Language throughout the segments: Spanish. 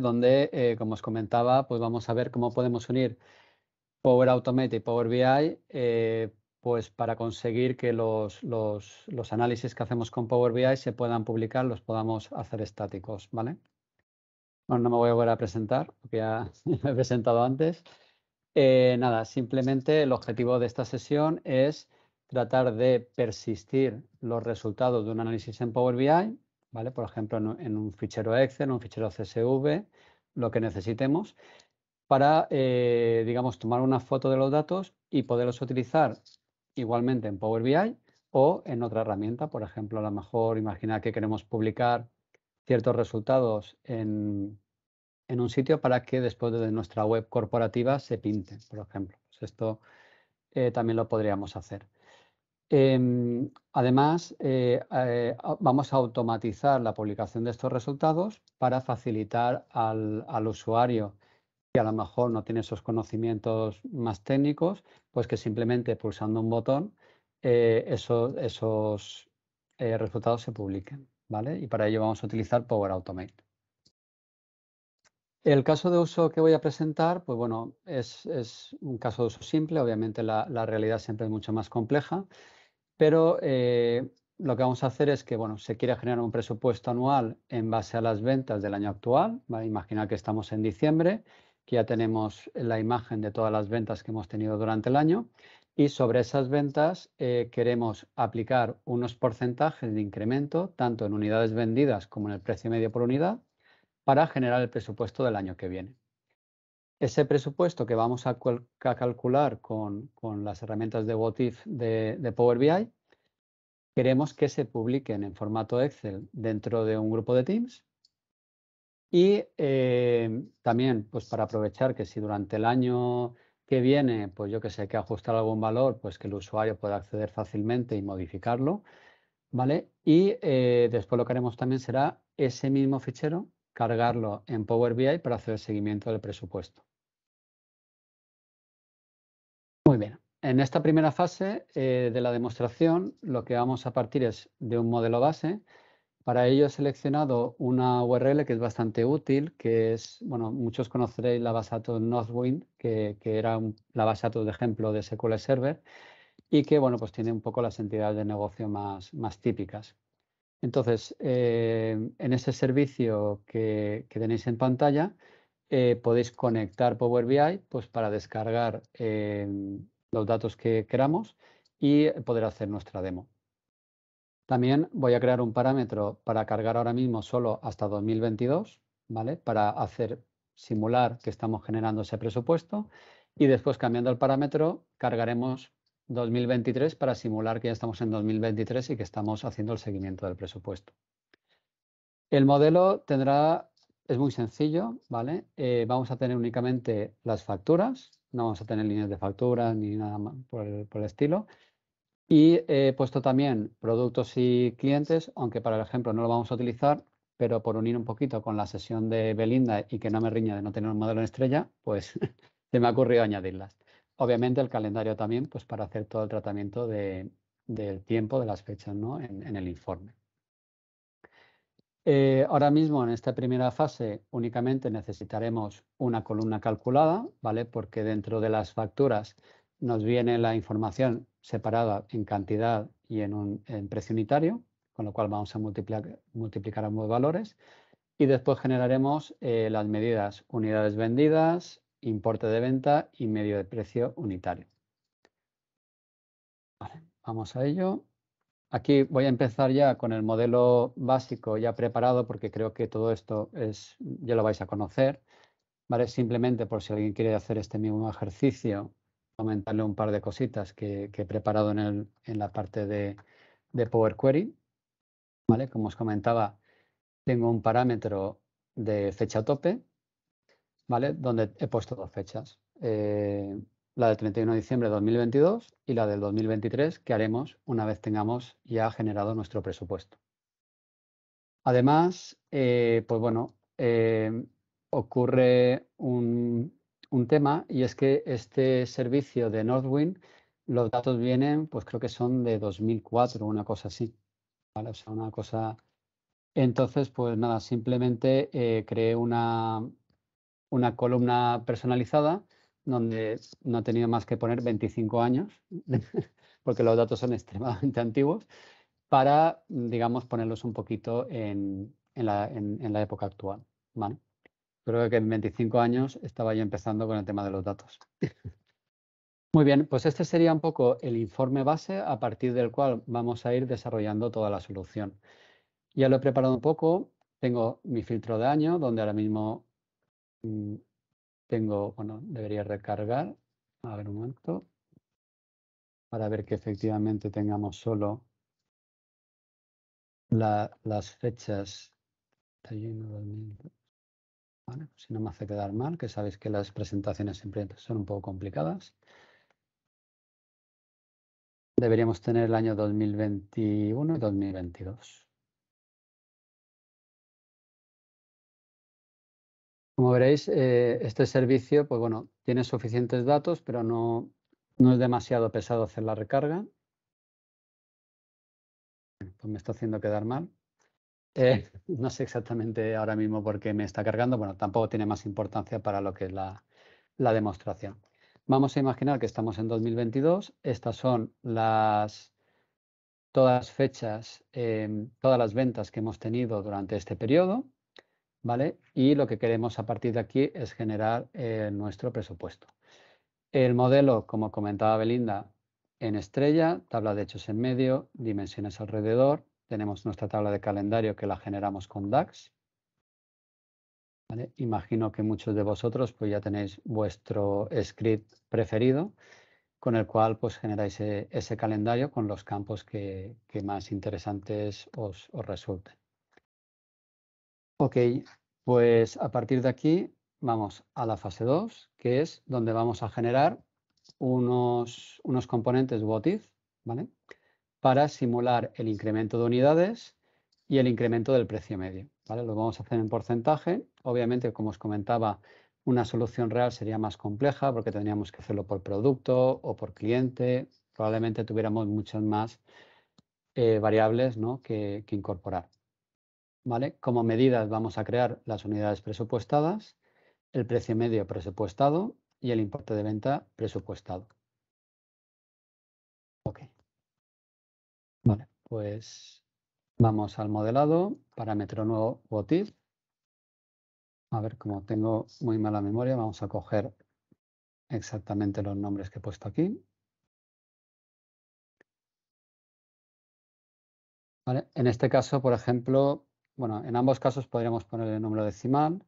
Donde, eh, como os comentaba, pues vamos a ver cómo podemos unir Power Automate y Power BI eh, pues para conseguir que los, análisis que hacemos con Power BI se puedan publicar, los podamos hacer estáticos, ¿vale? no me voy a volver a presentar, porque ya me he presentado antes. Eh, nada, simplemente el objetivo de esta sesión es tratar de persistir los resultados de un análisis en Power BI por ejemplo, en, un fichero Excel, en un fichero CSV, lo que necesitemos para, eh, digamos, tomar una foto de los datos y poderlos utilizar igualmente en Power BI o en otra herramienta. Por ejemplo, a lo mejor imaginar que queremos publicar ciertos resultados en, un sitio para que después de nuestra web corporativa se pinte, por ejemplo. Pues esto eh, también lo podríamos hacer. Em, además, eh, eh, vamos a automatizar la publicación de estos resultados para facilitar al, usuario que a lo mejor no tiene esos conocimientos más técnicos, pues que simplemente pulsando un botón eh, esos, resultados se publiquen. ¿vale? Y para ello vamos a utilizar Power Automate. El caso de uso que voy a presentar, pues bueno, es, un caso de uso simple. Obviamente la, la realidad siempre es mucho más compleja pero eh, lo que vamos a hacer es que, bueno, se quiere generar un presupuesto anual en base a las ventas del año actual. Imagina Imaginar que estamos en diciembre, que ya tenemos la imagen de todas las ventas que hemos tenido durante el año y sobre esas ventas eh, queremos aplicar unos porcentajes de incremento tanto en unidades vendidas como en el precio medio por unidad para generar el presupuesto del año que viene. Ese presupuesto que vamos a, calcular con, las herramientas de WOTIF de, Power BI, queremos que se publiquen en formato Excel dentro de un grupo de Teams y eh, también, pues para aprovechar que si durante el año que viene, pues yo que sé, que ajustar algún valor, pues que el usuario pueda acceder fácilmente y modificarlo, ¿vale? Y eh, después lo que haremos también será ese mismo fichero, cargarlo en Power BI para hacer el seguimiento del presupuesto. en esta primera fase eh, de la demostración, lo que vamos a partir es de un modelo base. Para ello he seleccionado una URL que es bastante útil, que es, bueno, muchos conoceréis la base datos Northwind, que, era la base datos de ejemplo de SQL Server, y que, bueno, pues tiene un poco las entidades de negocio más, más típicas. Entonces, eh, en ese servicio que, tenéis en pantalla, eh, podéis conectar Power BI pues, para descargar los datos que queramos y eh, poder hacer nuestra demo. También voy a crear un parámetro para cargar ahora mismo solo hasta 2022, ¿vale? Para hacer simular que estamos generando ese presupuesto y después cambiando el parámetro cargaremos 2023 para simular que ya estamos en 2023 y que estamos haciendo el seguimiento del presupuesto. El modelo tendrá, es muy sencillo, ¿vale? Eh, vamos a tener únicamente las facturas, no vamos a tener líneas de factura ni nada más por el, estilo. Y eh, he puesto también productos y clientes, aunque para el ejemplo no lo vamos a utilizar, pero por unir un poquito con la sesión de Belinda y que no me riña de no tener un modelo en estrella, pues se me ha ocurrido añadirlas. Obviamente el calendario también, pues para hacer todo el tratamiento de, del tiempo, de las fechas ¿no? en el informe. Eh, ahora mismo, en esta primera fase, únicamente necesitaremos una columna calculada, ¿vale? Porque dentro de las facturas nos viene la información separada en cantidad y en, precio unitario, con lo cual vamos a multiplicar, ambos valores. Y después generaremos eh, las medidas unidades vendidas, importe de venta y medio de precio unitario. vamos a ello. Aquí voy a empezar ya con el modelo básico ya preparado porque creo que todo esto es, ya lo vais a conocer. ¿vale? Simplemente por si alguien quiere hacer este mismo ejercicio, comentarle un par de cositas que, he preparado en, en la parte de, Power Query. ¿vale? Como os comentaba, tengo un parámetro de fecha tope, ¿vale? donde he puesto dos fechas. Eh, la del 31 de diciembre de 2022 y la del 2023 que haremos una vez tengamos ya generado nuestro presupuesto. Además, eh, pues bueno, eh, ocurre un, tema y es que este servicio de Northwind, los datos vienen, pues creo que son de 2004, una cosa así. sea, una cosa... Entonces, pues nada, simplemente eh, creé una, una columna personalizada donde no tenía tenido más que poner 25 años, porque los datos son extremadamente antiguos, para, digamos, ponerlos un poquito en, la, época actual. Creo que en 25 años estaba yo empezando con el tema de los datos. Muy bien, pues este sería un poco el informe base a partir del cual vamos a ir desarrollando toda la solución. Ya lo he preparado un poco, tengo mi filtro de año, donde ahora mismo mm, tengo, bueno, debería recargar, a ver un momento, para ver que efectivamente tengamos solo las fechas pues si no me hace quedar mal, que sabéis que las presentaciones siempre son un poco complicadas. Deberíamos tener el año 2021 y 2022. Como veréis, eh, este servicio pues bueno, tiene suficientes datos, pero no, no es demasiado pesado hacer la recarga. Pues me está haciendo quedar mal. Eh, no sé exactamente ahora mismo por qué me está cargando. Bueno, tampoco tiene más importancia para lo que es la, la demostración. Vamos a imaginar que estamos en 2022. Estas son las todas fechas, eh, todas las ventas que hemos tenido durante este periodo. Y lo que queremos a partir de aquí es generar eh, nuestro presupuesto. El modelo, como comentaba Belinda, en estrella, tabla de hechos en medio, dimensiones alrededor. Tenemos nuestra tabla de calendario que la generamos con DAX. Imagino que muchos de vosotros pues, ya tenéis vuestro script preferido con el cual pues, generáis eh, ese, calendario con los campos que, más interesantes os resulten. Ok, pues a partir de aquí vamos a la fase 2, que es donde vamos a generar unos, unos componentes what ¿vale? Para simular el incremento de unidades y el incremento del precio medio, ¿vale? Lo vamos a hacer en porcentaje. Obviamente, como os comentaba, una solución real sería más compleja porque tendríamos que hacerlo por producto o por cliente. Probablemente tuviéramos muchas más eh, variables que incorporar. ¿vale? Como medidas vamos a crear las unidades presupuestadas, el precio medio presupuestado y el importe de venta presupuestado. Ok. Vale, pues vamos al modelado, parámetro nuevo botil A ver, como tengo muy mala memoria, vamos a coger exactamente los nombres que he puesto aquí. En este caso, por ejemplo, bueno, en ambos casos podríamos poner el número decimal.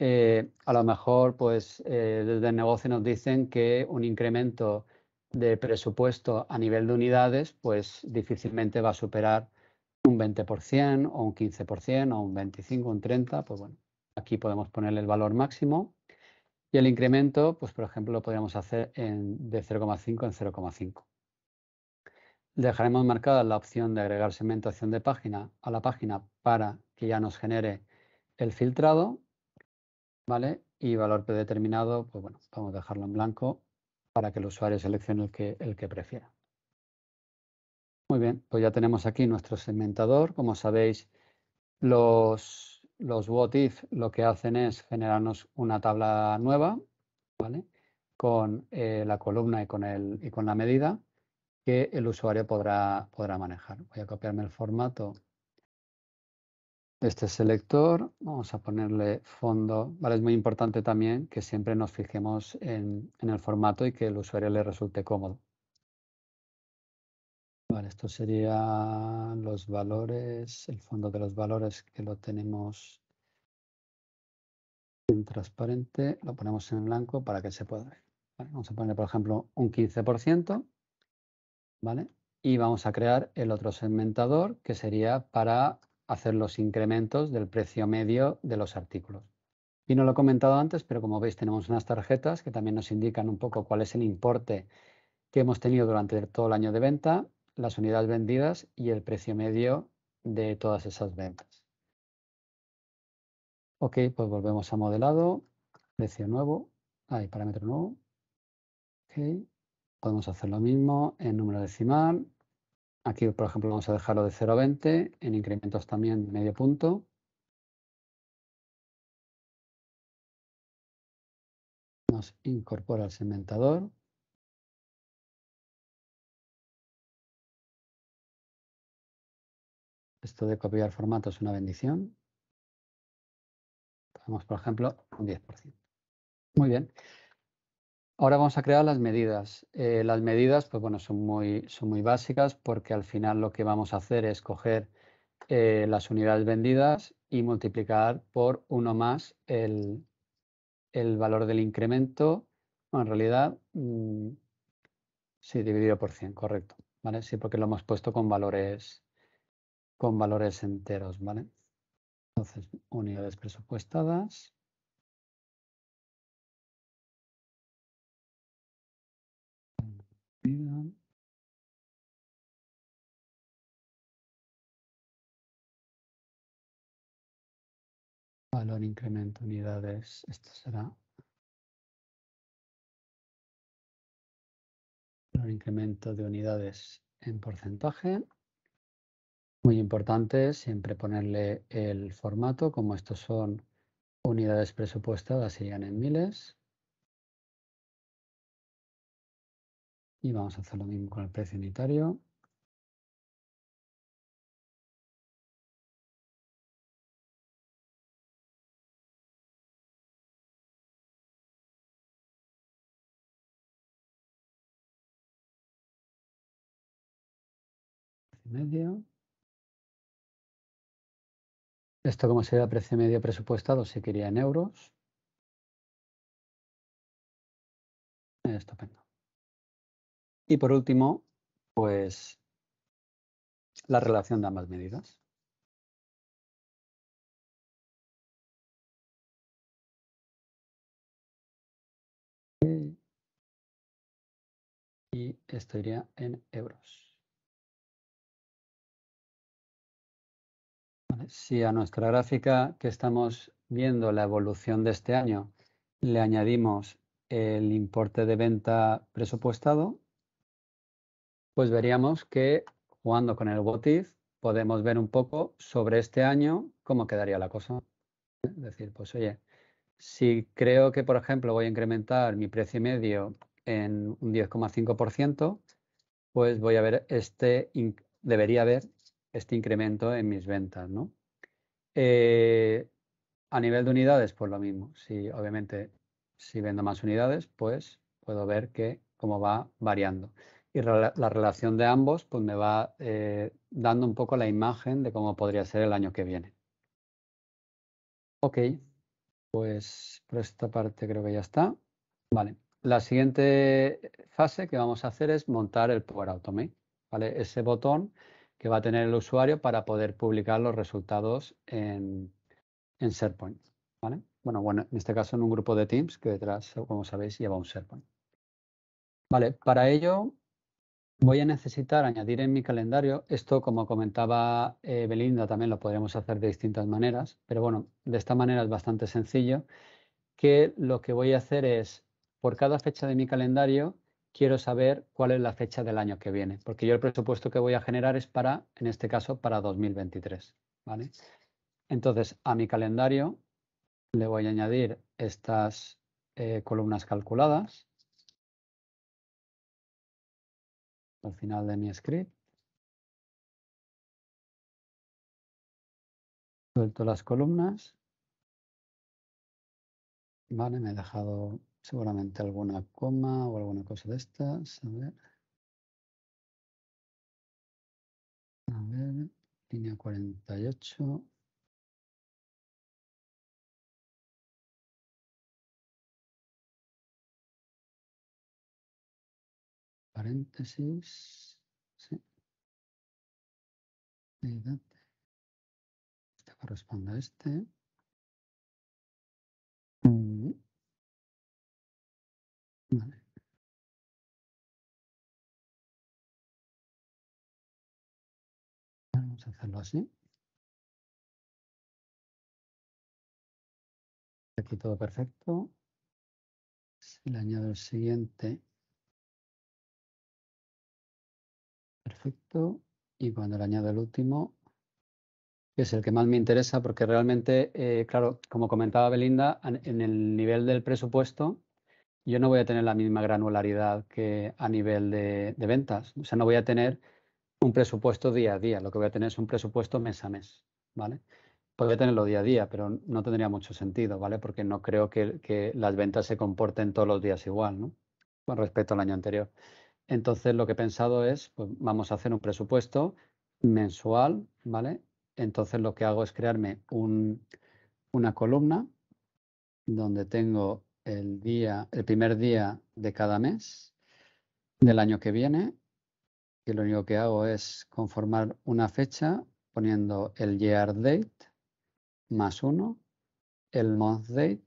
Eh, a lo mejor, pues, eh, desde el negocio nos dicen que un incremento de presupuesto a nivel de unidades, pues difícilmente va a superar un 20% o un 15% o un 25, un 30, pues bueno, aquí podemos ponerle el valor máximo y el incremento, pues por ejemplo, lo podríamos hacer en, de 0,5 en 0,5. Dejaremos marcada la opción de agregar segmentación de página a la página para que ya nos genere el filtrado, ¿vale? Y valor predeterminado, pues bueno, vamos a dejarlo en blanco para que el usuario seleccione el que, el que prefiera. Muy bien, pues ya tenemos aquí nuestro segmentador. Como sabéis, los, los what lo que hacen es generarnos una tabla nueva, ¿vale? Con eh, la columna y con, el, y con la medida que el usuario podrá, podrá manejar. Voy a copiarme el formato de este selector. Vamos a ponerle fondo. Vale, es muy importante también que siempre nos fijemos en, el formato y que el usuario le resulte cómodo. esto serían los valores, el fondo de los valores que lo tenemos en transparente. Lo ponemos en blanco para que se pueda ver. vamos a poner, por ejemplo, un 15%. Y vamos a crear el otro segmentador que sería para hacer los incrementos del precio medio de los artículos. Y no lo he comentado antes, pero como veis tenemos unas tarjetas que también nos indican un poco cuál es el importe que hemos tenido durante todo el año de venta, las unidades vendidas y el precio medio de todas esas ventas. Ok, pues volvemos a modelado, precio nuevo, hay ah, parámetro nuevo. Okay. Podemos hacer lo mismo en número decimal. Aquí, por ejemplo, vamos a dejarlo de 0 a 20. En incrementos también medio punto. Nos incorpora el segmentador. Esto de copiar formato es una bendición. Vamos, por ejemplo, un 10%. Muy bien. Ahora vamos a crear las medidas. Eh, las medidas, pues bueno, son muy, son muy básicas porque al final lo que vamos a hacer es coger eh, las unidades vendidas y multiplicar por uno más el, valor del incremento. en realidad, mm, sí, dividido por 100, correcto. ¿Vale? Sí, porque lo hemos puesto con valores, con valores enteros, ¿vale? Entonces, unidades presupuestadas. Valor incremento unidades, esto será. Valor incremento de unidades en porcentaje. Muy importante siempre ponerle el formato, como estos son unidades presupuestadas, serían en miles. Y vamos a hacer lo mismo con el precio unitario. medio. Esto como sería el precio medio presupuestado se quería en euros. Estupendo. Y por último, pues la relación de ambas medidas. Y esto iría en euros. si a nuestra gráfica que estamos viendo la evolución de este año le añadimos el importe de venta presupuestado, pues veríamos que jugando con el what podemos ver un poco sobre este año cómo quedaría la cosa. Es decir, pues oye, si creo que, por ejemplo, voy a incrementar mi precio medio en un 10,5%, pues voy a ver este, debería haber este incremento en mis ventas, ¿no? Eh, a nivel de unidades, pues lo mismo. Si obviamente si vendo más unidades, pues puedo ver que cómo va variando y la, relación de ambos pues me va eh, dando un poco la imagen de cómo podría ser el año que viene. Ok, pues por esta parte creo que ya está. Vale, la siguiente fase que vamos a hacer es montar el Power Automate, ¿vale? Ese botón que va a tener el usuario para poder publicar los resultados en, en SharePoint, ¿vale? Bueno, bueno, en este caso en un grupo de Teams que detrás, como sabéis, lleva un SharePoint. Vale, para ello Voy a necesitar añadir en mi calendario, esto como comentaba eh, Belinda, también lo podríamos hacer de distintas maneras, pero bueno, de esta manera es bastante sencillo, que lo que voy a hacer es, por cada fecha de mi calendario, quiero saber cuál es la fecha del año que viene, porque yo el presupuesto que voy a generar es para, en este caso, para 2023, ¿vale? Entonces, a mi calendario le voy a añadir estas eh, columnas calculadas al final de mi script. Suelto las columnas. Vale, me he dejado seguramente alguna coma o alguna cosa de estas. A ver. línea 48. paréntesis, sí. Este corresponde a este. Mm. Vale. Vamos a hacerlo así. Aquí todo perfecto. le añado el siguiente, Perfecto. Y cuando le añado el último, que es el que más me interesa, porque realmente, eh, claro, como comentaba Belinda, en el nivel del presupuesto, yo no voy a tener la misma granularidad que a nivel de, ventas. O sea, no voy a tener un presupuesto día a día. Lo que voy a tener es un presupuesto mes a mes, ¿vale? Podría tenerlo día a día, pero no tendría mucho sentido, ¿vale? Porque no creo que, que las ventas se comporten todos los días igual, ¿no? Con respecto al año anterior. Entonces lo que he pensado es, pues vamos a hacer un presupuesto mensual, ¿vale? Entonces lo que hago es crearme una columna donde tengo el día, el primer día de cada mes del año que viene, Y lo único que hago es conformar una fecha poniendo el year date más uno, el month date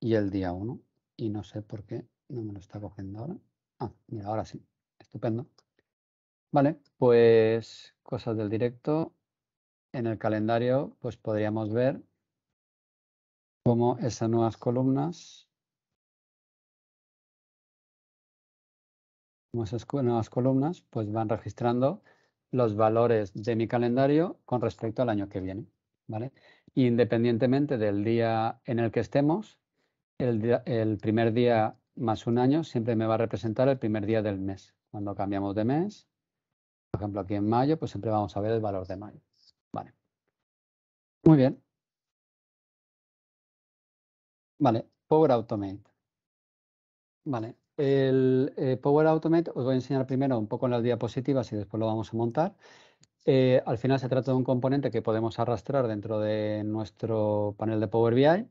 y el día uno. Y no sé por qué no me lo está cogiendo ahora. Ah, mira, ahora sí. Estupendo. Vale, pues cosas del directo. En el calendario, pues podríamos ver cómo esas nuevas columnas, cómo esas nuevas columnas, pues van registrando los valores de mi calendario con respecto al año que viene. ¿vale? Independientemente del día en el que estemos, el primer día más un año siempre me va a representar el primer día del mes. Cuando cambiamos de mes, por ejemplo aquí en mayo, pues siempre vamos a ver el valor de mayo. Vale. Muy bien. Vale, Power Automate. Vale, el eh, Power Automate os voy a enseñar primero un poco en las diapositivas y después lo vamos a montar. Eh, al final se trata de un componente que podemos arrastrar dentro de nuestro panel de Power BI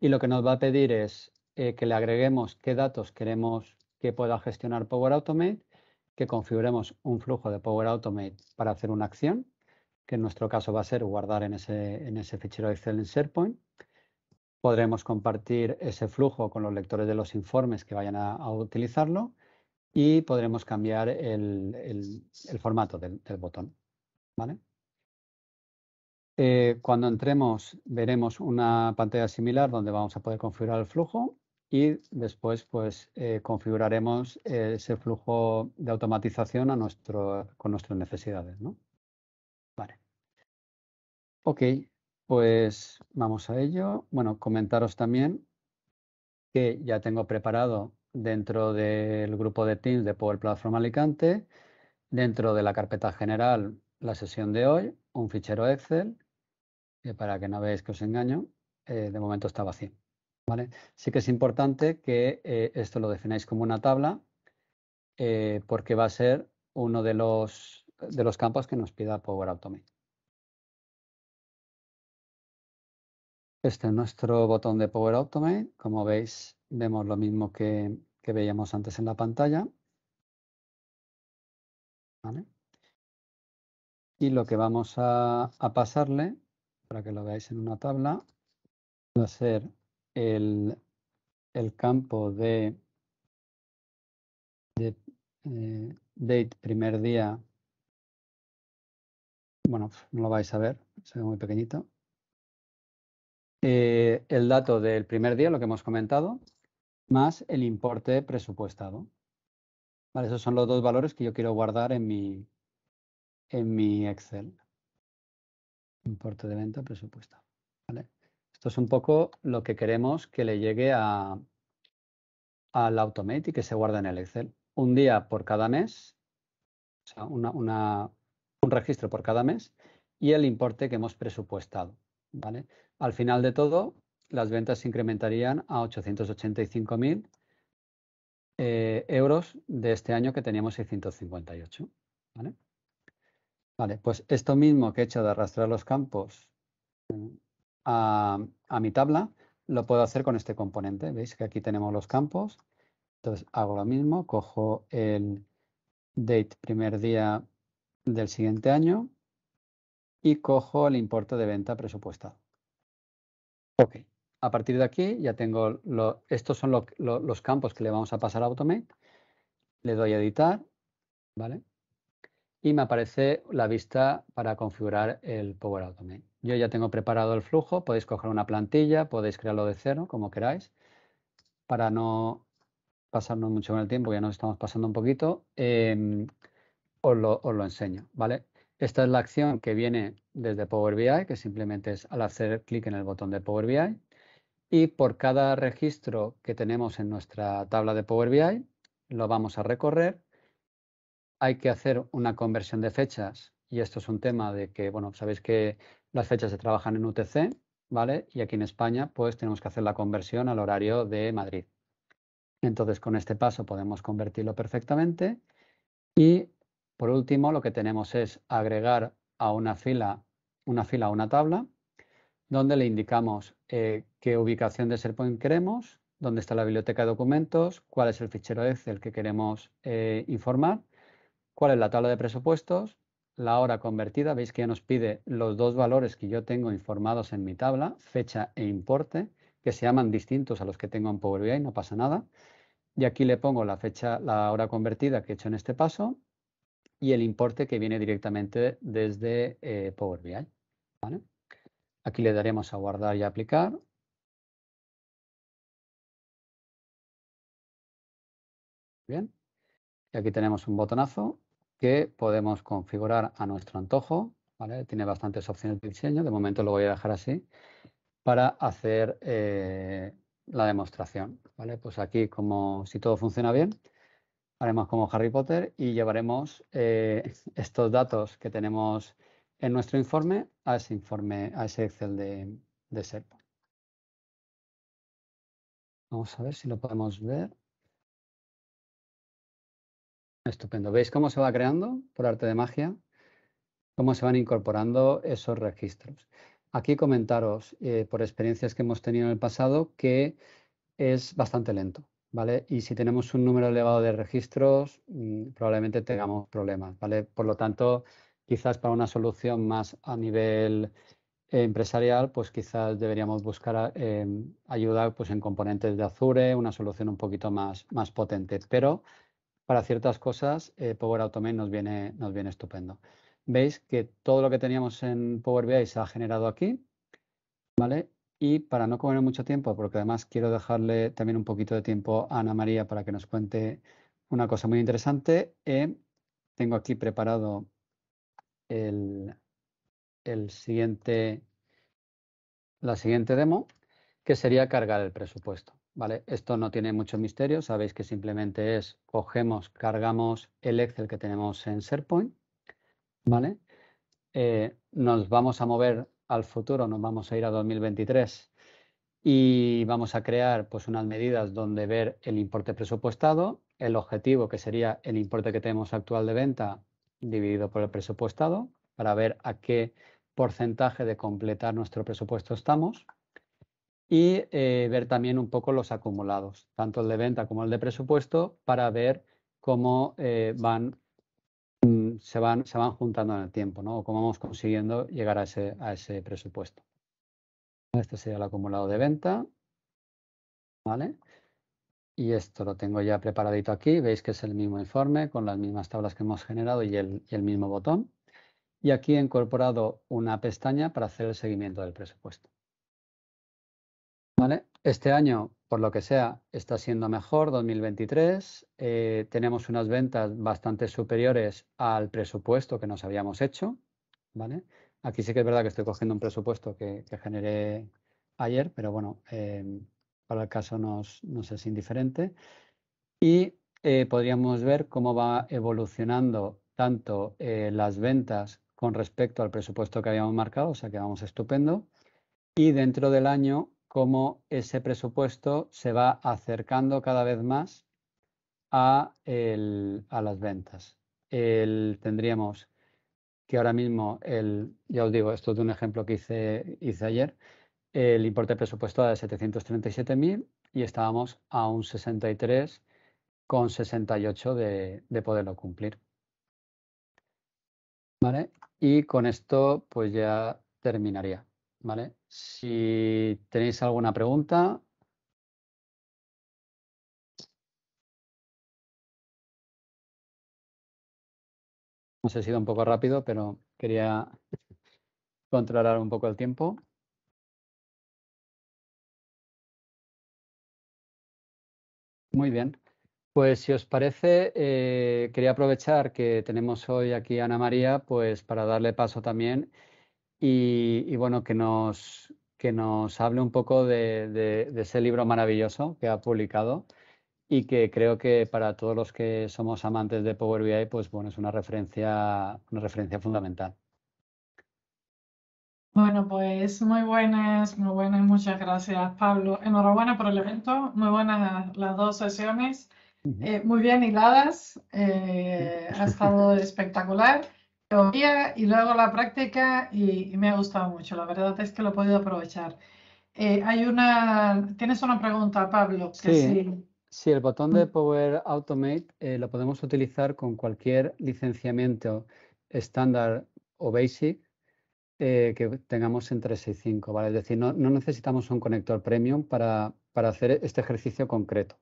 y lo que nos va a pedir es eh, que le agreguemos qué datos queremos que pueda gestionar Power Automate, que configuremos un flujo de Power Automate para hacer una acción, que en nuestro caso va a ser guardar en ese, en ese fichero Excel en SharePoint. Podremos compartir ese flujo con los lectores de los informes que vayan a, utilizarlo y podremos cambiar el, formato del, botón. ¿vale? Eh, cuando entremos veremos una pantalla similar donde vamos a poder configurar el flujo y después pues eh, configuraremos eh, ese flujo de automatización a nuestro, con nuestras necesidades. ¿no? Vale. Ok, pues vamos a ello. Bueno, comentaros también que ya tengo preparado dentro del grupo de Teams de Power Platform Alicante, dentro de la carpeta general, la sesión de hoy, un fichero Excel, eh, para que no veáis que os engaño, de momento está vacío. Sí que es importante que eh, esto lo defináis como una tabla eh, porque va a ser uno de los, de los campos que nos pida Power Automate. Este es nuestro botón de Power Automate. Como veis, vemos lo mismo que, veíamos antes en la pantalla. Y lo que vamos a, a pasarle, para que lo veáis en una tabla, va a ser el, campo de, eh, date primer día, bueno, no lo vais a ver, se ve muy pequeñito. Eh, el dato del primer día, lo que hemos comentado, más el importe presupuestado. Vale, esos son los dos valores que yo quiero guardar en mi, en mi Excel. Importe de venta presupuestado. ¿vale? Esto es un poco lo que queremos que le llegue a, al Automate y que se guarde en el Excel. Un día por cada mes, o sea, un registro por cada mes y el importe que hemos presupuestado. ¿vale? Al final de todo, las ventas se incrementarían a 885.000 eh, euros de este año que teníamos 658. ¿vale? Vale, pues esto mismo que he hecho de arrastrar los campos, mm, a, mi tabla, lo puedo hacer con este componente. Veis que aquí tenemos los campos. Entonces hago lo mismo, cojo el date primer día del siguiente año y cojo el importe de venta presupuestado. Ok, a partir de aquí ya tengo, estos son los campos que le vamos a pasar a Automate. Le doy a editar, ¿vale? Y me aparece la vista para configurar el Power Automate. Yo ya tengo preparado el flujo, podéis coger una plantilla, podéis crearlo de cero, como queráis, para no pasarnos mucho con el tiempo, ya nos estamos pasando un poquito, em, os, lo, os lo enseño, ¿vale? Esta es la acción que viene desde Power BI, que simplemente es al hacer clic en el botón de Power BI. Y por cada registro que tenemos en nuestra tabla de Power BI, lo vamos a recorrer. Hay que hacer una conversión de fechas y esto es un tema de que, bueno, sabéis que las fechas se trabajan en UTC, ¿vale? Y aquí en España, pues tenemos que hacer la conversión al horario de Madrid. Entonces, con este paso podemos convertirlo perfectamente. Y por último, lo que tenemos es agregar a una fila una, fila, una tabla, donde le indicamos eh, qué ubicación de SharePoint queremos, dónde está la biblioteca de documentos, cuál es el fichero Excel que queremos eh, informar, cuál es la tabla de presupuestos la hora convertida, veis que ya nos pide los dos valores que yo tengo informados en mi tabla, fecha e importe, que se llaman distintos a los que tengo en Power BI, no pasa nada. Y aquí le pongo la fecha, la hora convertida que he hecho en este paso y el importe que viene directamente desde eh, Power BI. Aquí le daremos a guardar y aplicar. Bien. Y aquí tenemos un botonazo que podemos configurar a nuestro antojo. Tiene bastantes opciones de diseño, de momento lo voy a dejar así, para hacer eh, la demostración. ¿vale? Pues aquí, como si todo funciona bien, haremos como Harry Potter y llevaremos eh, estos datos que tenemos en nuestro informe a ese informe, a ese Excel de, de Vamos a ver si lo podemos ver. Estupendo. ¿Veis cómo se va creando por arte de magia? Cómo se van incorporando esos registros. Aquí comentaros, eh, por experiencias que hemos tenido en el pasado, que es bastante lento, ¿vale? Y si tenemos un número elevado de registros, mm, probablemente tengamos problemas, ¿vale? Por lo tanto, quizás para una solución más a nivel eh, empresarial, pues quizás deberíamos buscar em, ayuda pues, en componentes de Azure, una solución un poquito más, más potente. Pero para ciertas cosas eh, Power Automate nos viene, nos viene estupendo. Veis que todo lo que teníamos en Power BI se ha generado aquí, ¿vale? Y para no comer mucho tiempo, porque además quiero dejarle también un poquito de tiempo a Ana María para que nos cuente una cosa muy interesante, eh, tengo aquí preparado el, el siguiente, la siguiente demo, que sería cargar el presupuesto. ¿vale? Esto no tiene mucho misterio, sabéis que simplemente es cogemos, cargamos el Excel que tenemos en SharePoint, ¿vale? Eh, nos vamos a mover al futuro, nos vamos a ir a 2023 y vamos a crear pues, unas medidas donde ver el importe presupuestado, el objetivo que sería el importe que tenemos actual de venta dividido por el presupuestado para ver a qué porcentaje de completar nuestro presupuesto estamos y eh, ver también un poco los acumulados, tanto el de venta como el de presupuesto, para ver cómo eh, van, mm, se, van, se van juntando en el tiempo, ¿no? o cómo vamos consiguiendo llegar a ese, a ese presupuesto. Este sería el acumulado de venta. ¿vale? Y esto lo tengo ya preparadito aquí. Veis que es el mismo informe con las mismas tablas que hemos generado y el, y el mismo botón. Y aquí he incorporado una pestaña para hacer el seguimiento del presupuesto. Este año, por lo que sea, está siendo mejor, 2023. Eh, tenemos unas ventas bastante superiores al presupuesto que nos habíamos hecho. ¿vale? Aquí sí que es verdad que estoy cogiendo un presupuesto que, generé ayer, pero bueno, eh, para el caso no es indiferente. Y eh, podríamos ver cómo va evolucionando tanto las ventas con respecto al presupuesto que habíamos marcado, o sea que vamos estupendo. Y dentro del año cómo ese presupuesto se va acercando cada vez más a, las ventas. tendríamos que ahora mismo, ya os digo, esto es un ejemplo que hice, ayer, el importe presupuestado de 737.000 y estábamos a un 63,68 de, de poderlo cumplir. Y con esto pues ya terminaría. ¿Vale? Si tenéis alguna pregunta. No sé si he sido un poco rápido, pero quería controlar un poco el tiempo. Muy bien. Pues si os parece, eh, quería aprovechar que tenemos hoy aquí a Ana María, pues para darle paso también y, bueno, que nos, que nos hable un poco de, ese libro maravilloso que ha publicado y que creo que para todos los que somos amantes de Power BI, pues bueno, es una referencia, una referencia fundamental. Bueno, pues muy buenas, muy buenas, muchas gracias Pablo. Enhorabuena por el evento, muy buenas las dos sesiones, eh, muy bien hiladas, eh, ha estado espectacular teoría y luego la práctica y, me ha gustado mucho. La verdad es que lo he podido aprovechar. Eh, hay una, tienes una pregunta, Pablo. sí, el botón de mm. Power Automate eh, lo podemos utilizar con cualquier licenciamiento estándar o basic eh, que tengamos en 365, ¿vale? Es decir, no, necesitamos un conector premium para hacer este ejercicio concreto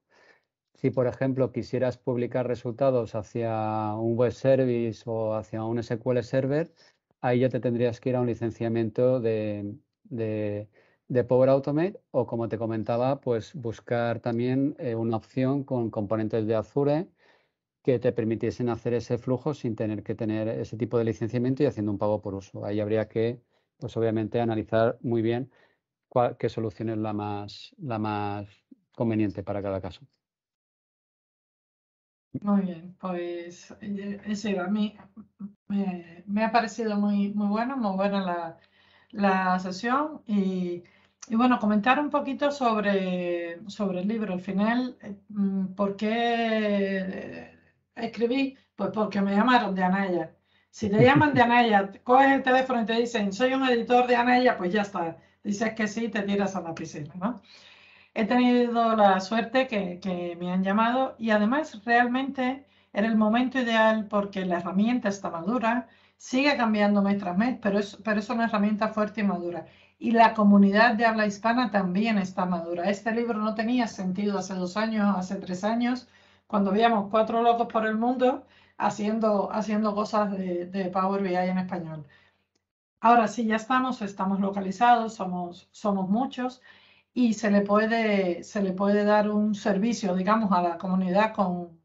si, por ejemplo, quisieras publicar resultados hacia un web service o hacia un SQL Server, ahí ya te tendrías que ir a un licenciamiento de, Power Automate o, como te comentaba, pues buscar también eh, una opción con componentes de Azure que te permitiesen hacer ese flujo sin tener que tener ese tipo de licenciamiento y haciendo un pago por uso. Ahí habría que, pues obviamente, analizar muy bien qué solución es la más conveniente para cada caso. Muy bien, pues eh, eso A mí me, ha parecido muy, muy bueno, muy buena la, la sesión y, bueno, comentar un poquito sobre, sobre el libro. Al final, eh, mm, ¿por qué escribí? Pues porque me llamaron de Anaya. Si te llaman de Anaya, coges el teléfono y te dicen, soy un editor de Anaya, pues ya está. Dices que sí, te tiras a la piscina, ¿no? he tenido la suerte que, me han llamado y además realmente era el momento ideal porque la herramienta está madura, sigue cambiando mes tras mes, pero es, pero es una herramienta fuerte y madura. Y la comunidad de habla hispana también está madura. Este libro no tenía sentido hace dos años, hace tres años, cuando veíamos cuatro locos por el mundo haciendo, haciendo cosas de, de Power BI en español. Ahora sí, ya estamos, estamos localizados, somos, somos muchos y se le puede, se le puede dar un servicio, digamos, a la comunidad con,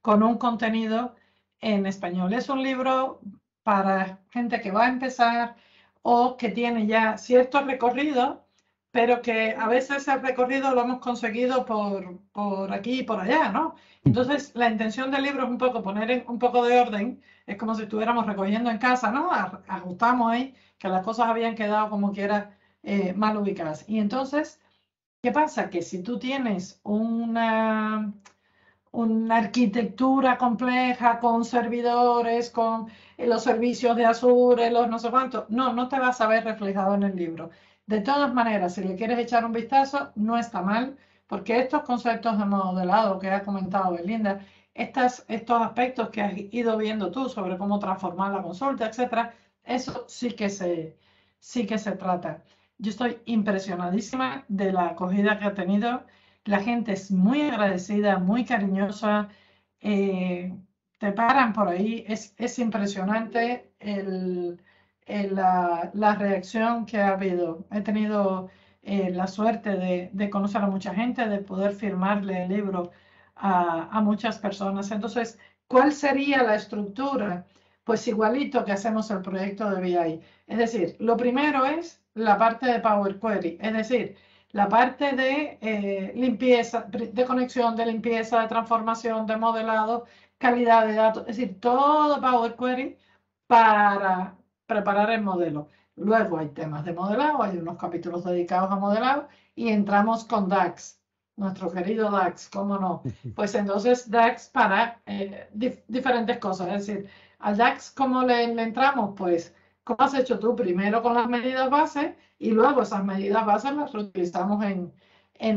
con un contenido en español. Es un libro para gente que va a empezar o que tiene ya cierto recorrido, pero que a veces ese recorrido lo hemos conseguido por, por aquí y por allá, ¿no? Mm. Entonces, la intención del libro es un poco poner un poco de orden, es como si estuviéramos recogiendo en casa, ¿no? Ajustamos ahí que las cosas habían quedado como quiera eh, mal ubicadas. Y entonces, ¿Qué pasa? Que si tú tienes una, una arquitectura compleja con servidores, con eh, los servicios de Azure, los no sé cuántos, no, no te vas a ver reflejado en el libro. De todas maneras, si le quieres echar un vistazo, no está mal, porque estos conceptos de modelado que ha comentado Belinda, estos aspectos que has ido viendo tú sobre cómo transformar la consulta, etcétera, eso sí que se, sí que se trata. Yo estoy impresionadísima de la acogida que ha tenido. La gente es muy agradecida, muy cariñosa. Eh, te paran por ahí. Es, es impresionante el, la, la, reacción que ha habido. He tenido eh, la suerte de, de, conocer a mucha gente, de poder firmarle el libro a, a muchas personas. Entonces, ¿cuál sería la estructura? Pues igualito que hacemos el proyecto de VI. Es decir, lo primero es la parte de Power Query, es decir, la parte de eh, limpieza, de conexión, de limpieza, de transformación, de modelado, calidad de datos, es decir, todo Power Query para preparar el modelo. Luego hay temas de modelado, hay unos capítulos dedicados a modelado y entramos con DAX, nuestro querido DAX, ¿cómo no? Pues entonces DAX para eh, diferentes cosas, es decir, a DAX, ¿cómo le entramos? Pues ¿Cómo has hecho tú primero con las medidas bases y luego esas medidas bases las utilizamos en,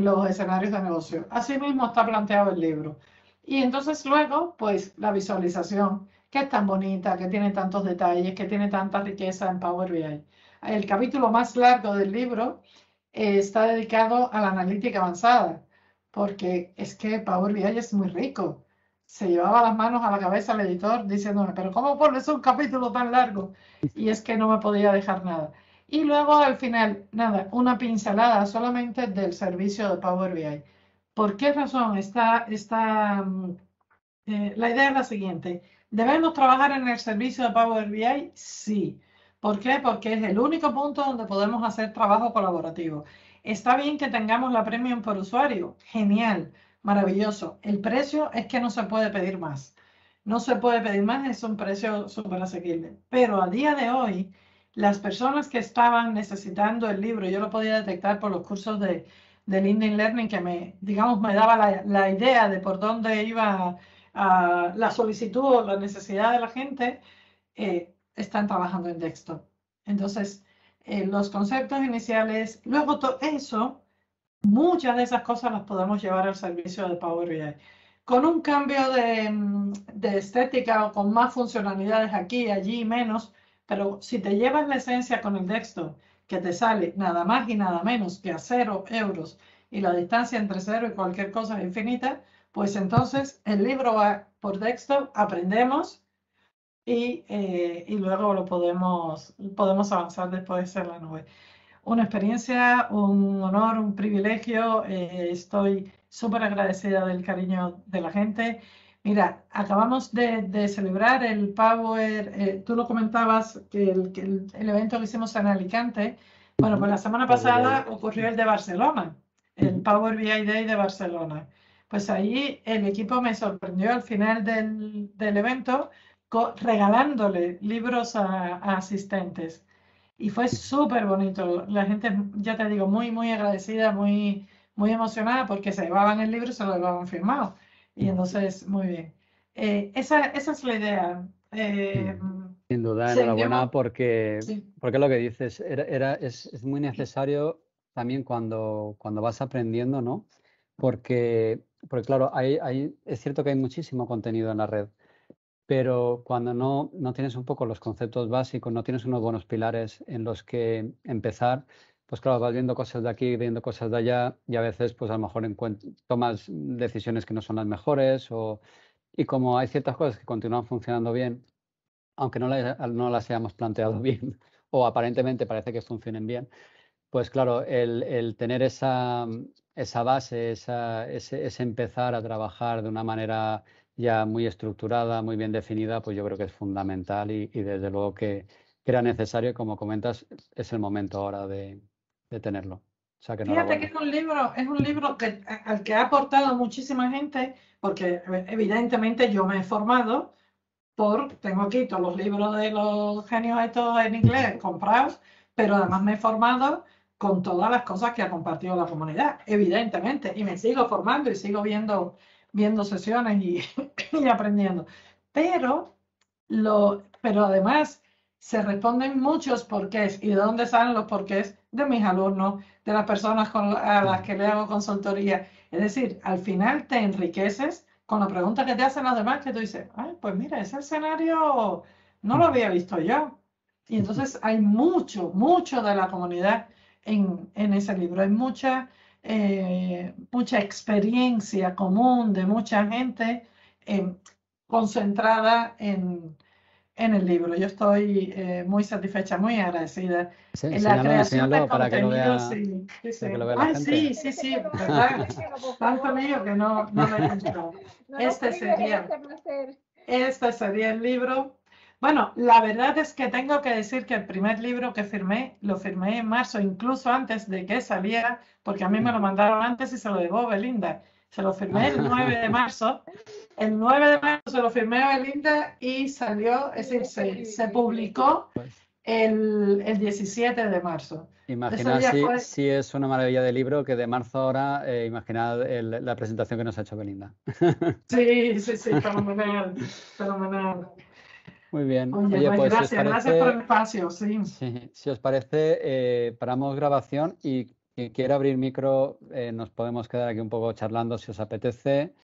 los escenarios de negocio? Así mismo está planteado el libro. Y entonces luego, pues la visualización, que es tan bonita, que tiene tantos detalles, que tiene tanta riqueza en Power BI. El capítulo más largo del libro eh, está dedicado a la analítica avanzada, porque es que Power BI es muy rico se llevaba las manos a la cabeza el editor diciéndome, pero ¿cómo pones un capítulo tan largo? Y es que no me podía dejar nada. Y luego al final, nada, una pincelada solamente del servicio de Power BI. ¿Por qué razón? Está, está, mm, eh, la idea es la siguiente. ¿Debemos trabajar en el servicio de Power BI? Sí. ¿Por qué? Porque es el único punto donde podemos hacer trabajo colaborativo. Está bien que tengamos la premium por usuario, genial, maravilloso. El precio es que no se puede pedir más. No se puede pedir más, es un precio súper asequible. Pero a día de hoy, las personas que estaban necesitando el libro, yo lo podía detectar por los cursos de, de LinkedIn Learning que me, digamos, me daba la, idea de por dónde iba la solicitud o la necesidad de la gente, eh, están trabajando en texto. Entonces, eh, los conceptos iniciales, luego todo eso Muchas de esas cosas las podemos llevar al servicio de Power BI. Con un cambio mm, de, estética o con más funcionalidades aquí, allí y menos, pero si te llevas la esencia con el texto que te sale nada más y nada menos que a cero euros y la distancia entre cero y cualquier cosa es infinita, pues entonces el libro va por texto, aprendemos eh, y, luego lo podemos, podemos avanzar después de la nube una experiencia, un honor, un privilegio. Eh, estoy súper agradecida del cariño de la gente. Mira, acabamos de, celebrar el Power, eh, tú lo comentabas, que el, evento que hicimos en Alicante, bueno, pues la semana pasada ocurrió el de Barcelona, el Power BI Day de Barcelona. Pues ahí el equipo me sorprendió al final del, evento regalándole libros a asistentes y fue súper bonito. La gente, ya te digo, muy, muy agradecida, muy, muy emocionada porque se llevaban el libro y se lo llevaban firmado. Y entonces, muy bien. Eh, esa, es la idea. Eh, mm, sin duda, enhorabuena porque, porque lo que dices era, es, muy necesario también cuando, cuando vas aprendiendo, ¿no? Porque, porque claro, es cierto que hay muchísimo contenido en la red pero cuando no, tienes un poco los conceptos básicos, no tienes unos buenos pilares en los que empezar, pues claro, vas viendo cosas de aquí, viendo cosas de allá y a veces pues a lo mejor tomas decisiones que no son las mejores y como hay ciertas cosas que continúan funcionando bien, aunque no, no las hayamos planteado bien o aparentemente parece que funcionen bien, pues claro, el, tener esa, base, esa, ese empezar a trabajar de una manera ya muy estructurada, muy bien definida, pues yo creo que es fundamental y, desde luego que, era necesario como comentas, es el momento ahora de, tenerlo. Fíjate que es un libro, es un libro que, al que ha aportado muchísima gente, porque eh, evidentemente yo me he formado por, tengo aquí todos los libros de los genios estos en inglés comprados, pero además me he formado con todas las cosas que ha compartido la comunidad, evidentemente, y me sigo formando y sigo viendo viendo sesiones y, aprendiendo. Pero, lo, pero además se responden muchos porqués y de dónde salen los porqués de mis alumnos, de las personas a las que le hago consultoría. Es decir, al final te enriqueces con la pregunta que te hacen los demás que tú dices, pues mira, ese escenario no lo había visto yo. Y entonces hay mucho, mucho de la comunidad en, en ese libro. Hay mucha mucha experiencia común de mucha gente concentrada en, en, el libro. Yo estoy muy satisfecha, muy agradecida. Sí, en la creación de para que lo vea, sí, sí, sí. la gente. sí, sí, sí, verdad. Tanto mío que no, no me he No sería, este sería el libro bueno, la verdad es que tengo que decir que el primer libro que firmé, lo firmé en marzo, incluso antes de que saliera, porque a mí me lo mandaron antes y se lo llevó Belinda. Se lo firmé el 9 de marzo. El 9 de marzo se lo firmé a Belinda y salió, es decir, se, publicó el, 17 de marzo. Imaginad si, es una maravilla de libro que de marzo ahora, eh, imaginad la presentación que nos ha hecho Belinda. Sí, sí, sí, fenomenal, fenomenal. Muy bien. pues, pues gracias, si por el espacio. Sí. Si, os parece, eh, paramos grabación y quien quiera abrir micro, eh, nos podemos quedar aquí un poco charlando si os apetece.